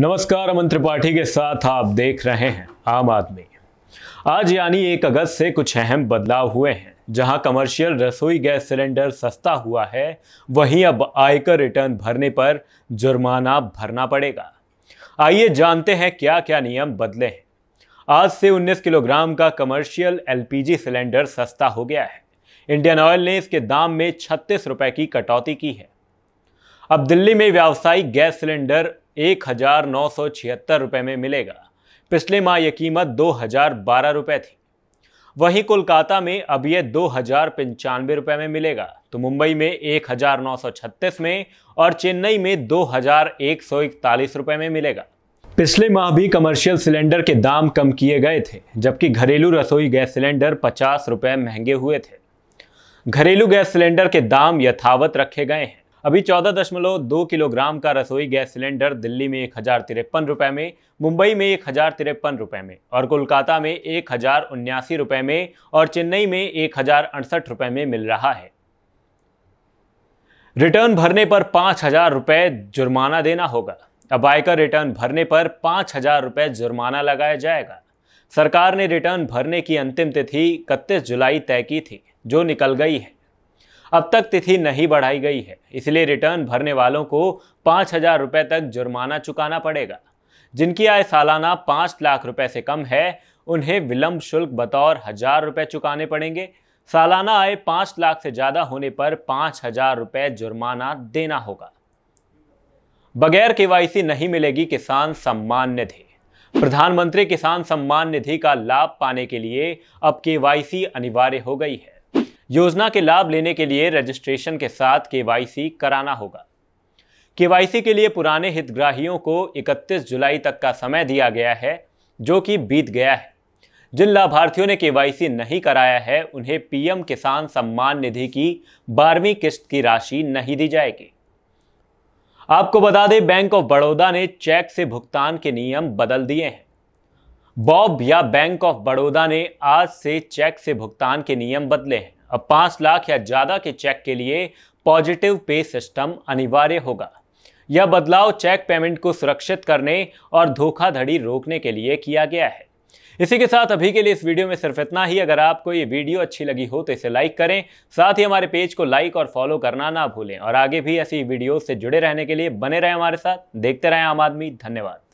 नमस्कार अमन त्रिपाठी के साथ आप देख रहे हैं आम आदमी आज यानी एक अगस्त से कुछ अहम बदलाव हुए हैं जहां कमर्शियल रसोई गैस सिलेंडर सस्ता हुआ है वहीं अब आयकर रिटर्न भरने पर जुर्माना भरना पड़ेगा आइए जानते हैं क्या क्या नियम बदले हैं आज से 19 किलोग्राम का कमर्शियल एलपीजी सिलेंडर सस्ता हो गया है इंडियन ऑयल ने इसके दाम में छत्तीस रुपए की कटौती की है अब दिल्ली में व्यावसायिक गैस सिलेंडर एक हजार नौ सौ छिहत्तर रुपये में मिलेगा पिछले माह यह कीमत दो हजार बारह रुपये थी वहीं कोलकाता में अब यह दो हजार पंचानवे रुपये में मिलेगा तो मुंबई में एक हजार नौ सौ छत्तीस में और चेन्नई में दो हजार एक सौ इकतालीस रुपये में मिलेगा पिछले माह भी कमर्शियल सिलेंडर के दाम कम किए गए थे जबकि घरेलू रसोई गैस सिलेंडर पचास रुपये महंगे हुए थे घरेलू गैस सिलेंडर के दाम यथावत रखे गए हैं अभी चौदह दशमलव दो किलोग्राम का रसोई गैस सिलेंडर दिल्ली में एक हज़ार तिरपन रुपए में मुंबई में एक हज़ार तिरपन रुपये में और कोलकाता में एक हज़ार उन्यासी रुपये में और चेन्नई में एक हज़ार अड़सठ रुपये में मिल रहा है रिटर्न भरने पर पांच हज़ार रुपये जुर्माना देना होगा अब आयकर रिटर्न भरने पर पाँच हज़ार रुपये जुर्माना लगाया जाएगा सरकार ने रिटर्न भरने की अंतिम तिथि इकतीस जुलाई तय की थी जो निकल गई है अब तक तिथि नहीं बढ़ाई गई है इसलिए रिटर्न भरने वालों को पाँच हजार रुपये तक जुर्माना चुकाना पड़ेगा जिनकी आय सालाना पाँच लाख रुपए से कम है उन्हें विलंब शुल्क बतौर हजार रुपये चुकाने पड़ेंगे सालाना आय पाँच लाख से ज़्यादा होने पर पाँच हजार रुपये जुर्माना देना होगा बगैर केवाईसी नहीं मिलेगी किसान सम्मान निधि प्रधानमंत्री किसान सम्मान निधि का लाभ पाने के लिए अब केवाईसी अनिवार्य हो गई है योजना के लाभ लेने के लिए रजिस्ट्रेशन के साथ केवाईसी कराना होगा केवाईसी के लिए पुराने हितग्राहियों को 31 जुलाई तक का समय दिया गया है जो कि बीत गया है जिन लाभार्थियों ने केवाईसी नहीं कराया है उन्हें पीएम किसान सम्मान निधि की बारहवीं किस्त की राशि नहीं दी जाएगी आपको बता दें बैंक ऑफ बड़ौदा ने चेक से भुगतान के नियम बदल दिए हैं बॉब या बैंक ऑफ बड़ौदा ने आज से चेक से भुगतान के नियम बदले हैं अब पाँच लाख या ज़्यादा के चेक के लिए पॉजिटिव पे सिस्टम अनिवार्य होगा यह बदलाव चेक पेमेंट को सुरक्षित करने और धोखाधड़ी रोकने के लिए किया गया है इसी के साथ अभी के लिए इस वीडियो में सिर्फ इतना ही अगर आपको ये वीडियो अच्छी लगी हो तो इसे लाइक करें साथ ही हमारे पेज को लाइक और फॉलो करना ना भूलें और आगे भी ऐसी वीडियो से जुड़े रहने के लिए बने रहें हमारे साथ देखते रहें आम आदमी धन्यवाद